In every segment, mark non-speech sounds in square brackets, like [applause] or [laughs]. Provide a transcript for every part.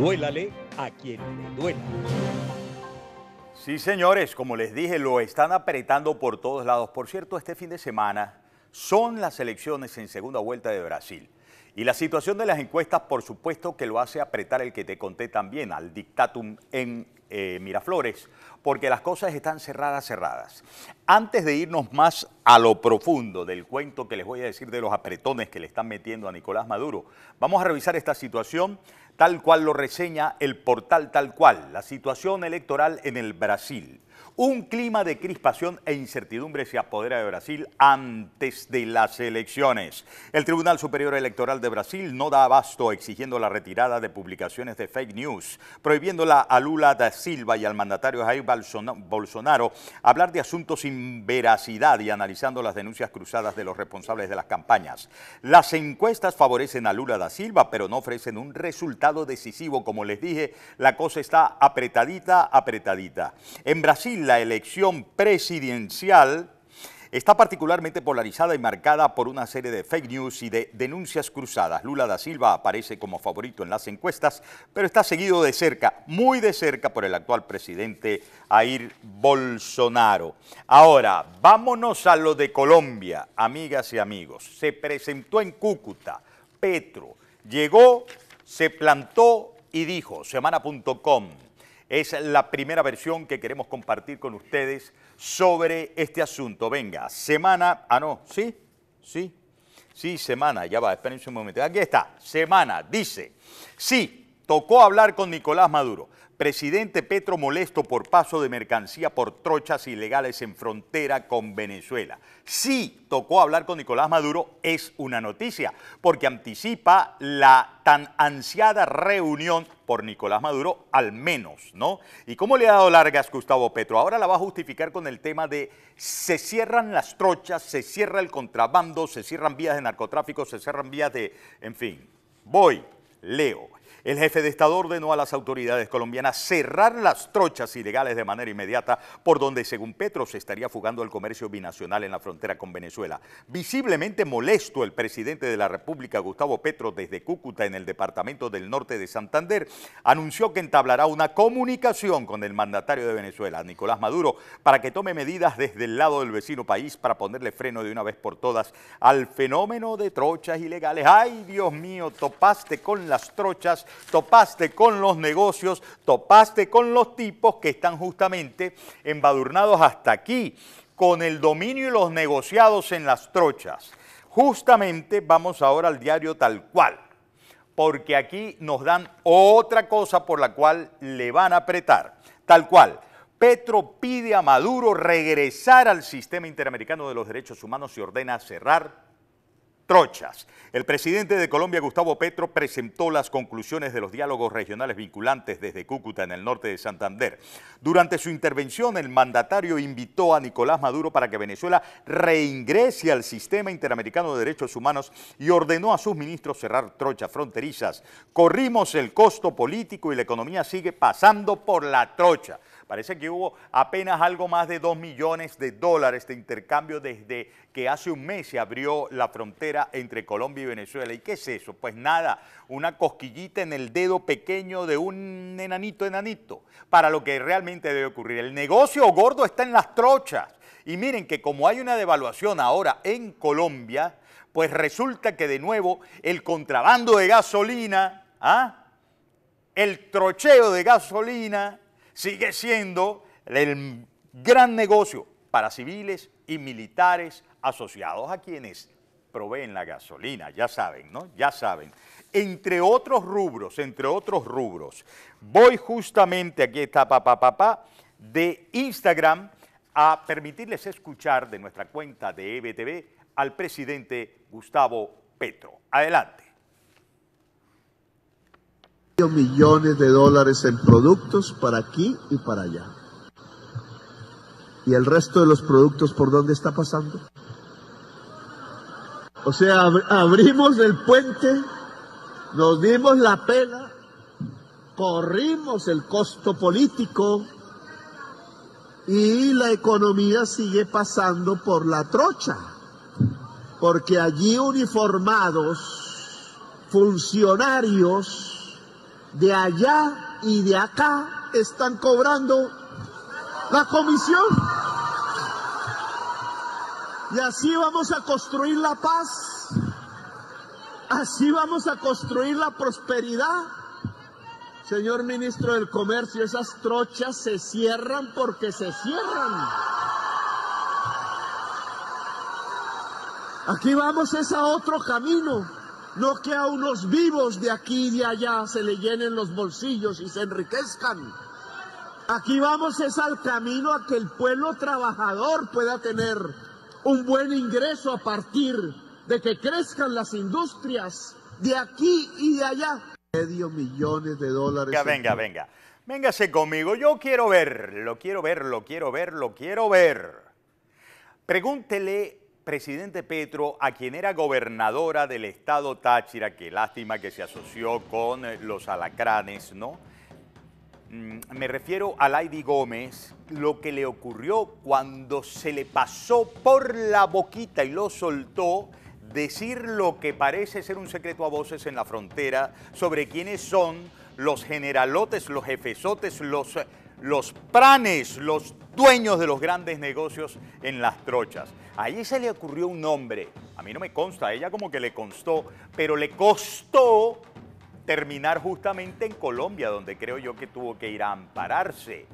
Duélale a quien le duela. Sí, señores, como les dije, lo están apretando por todos lados. Por cierto, este fin de semana son las elecciones en segunda vuelta de Brasil. Y la situación de las encuestas, por supuesto, que lo hace apretar el que te conté también, al dictatum en eh, Miraflores, porque las cosas están cerradas, cerradas. Antes de irnos más a lo profundo del cuento que les voy a decir de los apretones que le están metiendo a Nicolás Maduro, vamos a revisar esta situación tal cual lo reseña el portal tal cual, la situación electoral en el Brasil. Un clima de crispación e incertidumbre se apodera de Brasil antes de las elecciones. El Tribunal Superior Electoral de Brasil no da abasto exigiendo la retirada de publicaciones de fake news, prohibiéndola a Lula da Silva y al mandatario Jair Bolsonaro hablar de asuntos sin veracidad y analizando las denuncias cruzadas de los responsables de las campañas. Las encuestas favorecen a Lula da Silva, pero no ofrecen un resultado decisivo. Como les dije, la cosa está apretadita, apretadita. En Brasil, la elección presidencial está particularmente polarizada y marcada por una serie de fake news y de denuncias cruzadas. Lula da Silva aparece como favorito en las encuestas, pero está seguido de cerca, muy de cerca, por el actual presidente Air Bolsonaro. Ahora, vámonos a lo de Colombia, amigas y amigos. Se presentó en Cúcuta, Petro, llegó, se plantó y dijo, semana.com, es la primera versión que queremos compartir con ustedes sobre este asunto. Venga, semana, ah no, sí, sí, sí, semana, ya va, espérense un momento. Aquí está, semana, dice, sí, Tocó hablar con Nicolás Maduro. Presidente Petro molesto por paso de mercancía por trochas ilegales en frontera con Venezuela. Sí tocó hablar con Nicolás Maduro es una noticia, porque anticipa la tan ansiada reunión por Nicolás Maduro, al menos, ¿no? ¿Y cómo le ha dado largas Gustavo Petro? Ahora la va a justificar con el tema de se cierran las trochas, se cierra el contrabando, se cierran vías de narcotráfico, se cierran vías de... En fin, voy, leo. El jefe de Estado ordenó a las autoridades colombianas cerrar las trochas ilegales de manera inmediata por donde, según Petro, se estaría fugando el comercio binacional en la frontera con Venezuela. Visiblemente molesto, el presidente de la República, Gustavo Petro, desde Cúcuta, en el departamento del norte de Santander, anunció que entablará una comunicación con el mandatario de Venezuela, Nicolás Maduro, para que tome medidas desde el lado del vecino país para ponerle freno de una vez por todas al fenómeno de trochas ilegales. ¡Ay, Dios mío! Topaste con las trochas topaste con los negocios, topaste con los tipos que están justamente embadurnados hasta aquí con el dominio y los negociados en las trochas. Justamente vamos ahora al diario tal cual, porque aquí nos dan otra cosa por la cual le van a apretar. Tal cual, Petro pide a Maduro regresar al sistema interamericano de los derechos humanos y ordena cerrar trochas. El presidente de Colombia, Gustavo Petro, presentó las conclusiones de los diálogos regionales vinculantes desde Cúcuta, en el norte de Santander. Durante su intervención, el mandatario invitó a Nicolás Maduro para que Venezuela reingrese al sistema interamericano de derechos humanos y ordenó a sus ministros cerrar trochas fronterizas. Corrimos el costo político y la economía sigue pasando por la trocha. Parece que hubo apenas algo más de 2 millones de dólares de intercambio desde que hace un mes se abrió la frontera entre Colombia y Venezuela. ¿Y qué es eso? Pues nada, una cosquillita en el dedo pequeño de un enanito enanito para lo que realmente debe ocurrir. El negocio gordo está en las trochas. Y miren que como hay una devaluación ahora en Colombia, pues resulta que de nuevo el contrabando de gasolina, ¿ah? el trocheo de gasolina, sigue siendo el gran negocio para civiles y militares asociados a quienes proveen la gasolina, ya saben, ¿no? Ya saben. Entre otros rubros, entre otros rubros, voy justamente, aquí está papá papá, de Instagram a permitirles escuchar de nuestra cuenta de EBTV al presidente Gustavo Petro. Adelante millones de dólares en productos para aquí y para allá. ¿Y el resto de los productos por dónde está pasando? O sea, abrimos el puente, nos dimos la pena, corrimos el costo político y la economía sigue pasando por la trocha, porque allí uniformados, funcionarios, de allá y de acá están cobrando la comisión. Y así vamos a construir la paz, así vamos a construir la prosperidad. Señor ministro del Comercio, esas trochas se cierran porque se cierran. Aquí vamos es a otro camino no que a unos vivos de aquí y de allá se le llenen los bolsillos y se enriquezcan. Aquí vamos es al camino a que el pueblo trabajador pueda tener un buen ingreso a partir de que crezcan las industrias de aquí y de allá. Medio millones de dólares. Venga, venga, venga. Véngase conmigo, yo quiero ver, lo quiero ver, lo quiero ver, lo quiero ver. Pregúntele presidente Petro, a quien era gobernadora del estado Táchira, que lástima que se asoció con eh, los alacranes, ¿no? Mm, me refiero a Lady Gómez, lo que le ocurrió cuando se le pasó por la boquita y lo soltó decir lo que parece ser un secreto a voces en la frontera sobre quiénes son los generalotes, los jefesotes, los eh, los pranes, los dueños de los grandes negocios en las trochas. Allí se le ocurrió un nombre, a mí no me consta, a ella como que le constó, pero le costó terminar justamente en Colombia, donde creo yo que tuvo que ir a ampararse,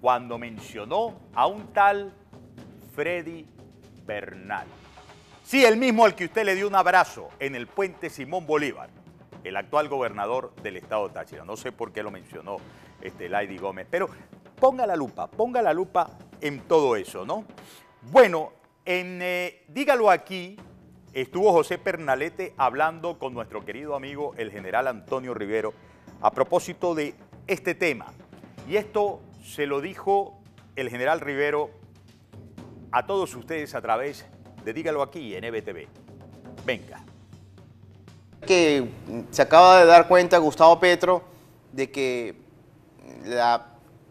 cuando mencionó a un tal Freddy Bernal. Sí, el mismo al que usted le dio un abrazo en el puente Simón Bolívar, el actual gobernador del estado de Táchira. No sé por qué lo mencionó este, Lady Gómez. Pero ponga la lupa, ponga la lupa en todo eso, ¿no? Bueno, en, eh, dígalo aquí, estuvo José Pernalete hablando con nuestro querido amigo el general Antonio Rivero a propósito de este tema. Y esto se lo dijo el general Rivero a todos ustedes a través de Dígalo aquí en EBTV. Venga. Que se acaba de dar cuenta Gustavo Petro de que la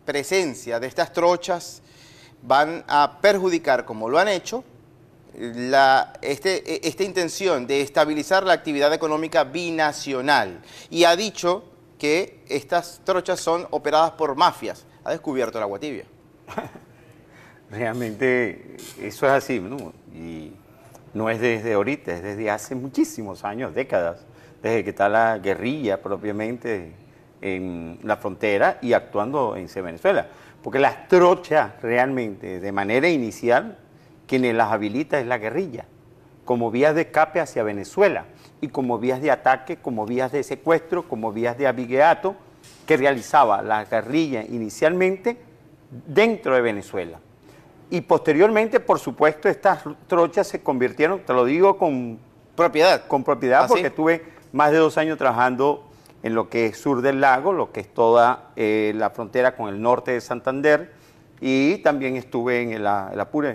presencia de estas trochas van a perjudicar, como lo han hecho, la, este, esta intención de estabilizar la actividad económica binacional. Y ha dicho que estas trochas son operadas por mafias. Ha descubierto la agua tibia. [laughs] Realmente eso es así, Y no es desde ahorita, es desde hace muchísimos años, décadas, desde que está la guerrilla propiamente en la frontera y actuando en Venezuela. Porque las trochas realmente, de manera inicial, quienes las habilita es la guerrilla, como vías de escape hacia Venezuela y como vías de ataque, como vías de secuestro, como vías de abigueato que realizaba la guerrilla inicialmente dentro de Venezuela. Y posteriormente, por supuesto, estas trochas se convirtieron, te lo digo con propiedad, con propiedad ¿Ah, porque estuve más de dos años trabajando en lo que es sur del lago, lo que es toda eh, la frontera con el norte de Santander, y también estuve en el, Apure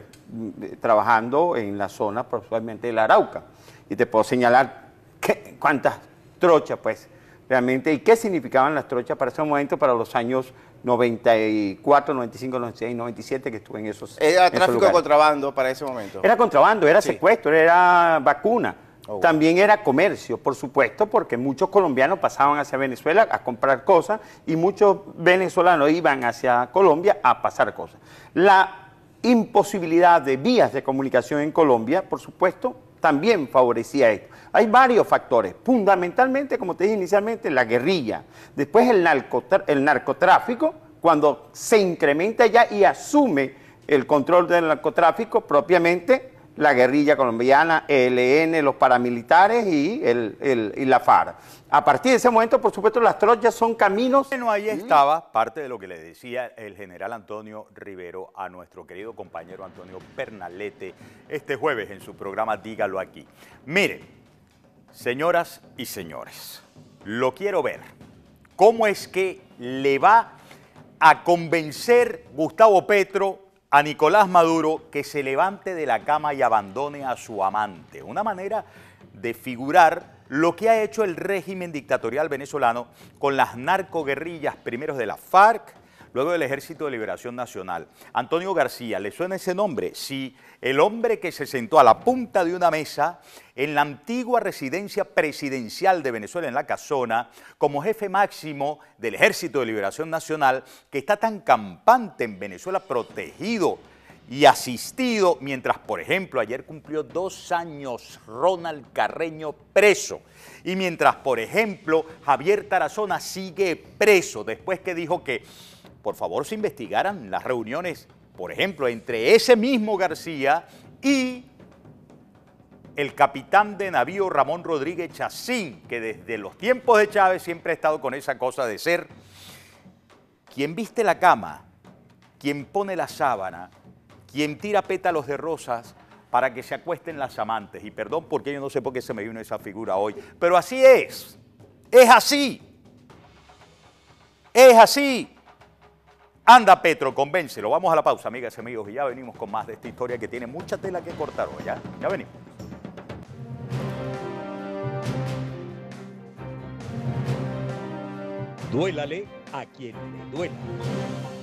eh, trabajando en la zona principalmente de la Arauca. Y te puedo señalar cuántas trochas, pues, realmente, y qué significaban las trochas para ese momento, para los años 94, 95, 96, 97 que estuve en esos Era tráfico de contrabando para ese momento. Era contrabando, era secuestro, era vacuna. Oh, también era comercio, por supuesto, porque muchos colombianos pasaban hacia Venezuela a comprar cosas y muchos venezolanos iban hacia Colombia a pasar cosas. La imposibilidad de vías de comunicación en Colombia, por supuesto, también favorecía esto. Hay varios factores, fundamentalmente, como te dije inicialmente, la guerrilla, después el narcotráfico, cuando se incrementa ya y asume el control del narcotráfico propiamente la guerrilla colombiana, ELN, los paramilitares y, el, la FARC. A partir de ese momento, por supuesto, las trochas son caminos. Bueno, ahí mm. estaba parte de lo que le decía el general Antonio Rivero a nuestro querido compañero Antonio Pernalete este jueves en su programa Dígalo aquí. Mire, señoras y señores, lo quiero ver. ¿Cómo es que le va a convencer Gustavo Petro a Nicolás Maduro que se levante de la cama y abandone a su amante. Una manera de figurar lo que ha hecho el régimen dictatorial venezolano con las narcoguerrillas primeros de la FARC, luego del Ejército de Liberación Nacional. Antonio García, ¿le suena ese nombre? Sí, el hombre que se sentó a la punta de una mesa en la antigua residencia presidencial de Venezuela, en la Casona, como jefe máximo del Ejército de Liberación Nacional, que está tan campante en Venezuela, protegido y asistido, mientras, por ejemplo, ayer cumplió dos años Ronald Carreño preso. Y mientras, por ejemplo, Javier Tarazona sigue preso después que dijo que por favor se investigaran las reuniones, por ejemplo, entre ese mismo García y el capitán de navío Ramón Rodríguez Chacín, que desde los tiempos de Chávez siempre ha estado con esa cosa de ser quien viste la cama, quien pone la sábana, quien tira pétalos de rosas para que se acuesten las amantes. Y perdón porque yo no sé por qué se me vino esa figura hoy, pero así es, es así, es así. Anda, Petro, convéncelo. Vamos a la pausa, amigas y amigos, y ya venimos con más de esta historia que tiene mucha tela que cortar hoy. Ya, ¿eh? ya venimos. Duélale a quien le duela.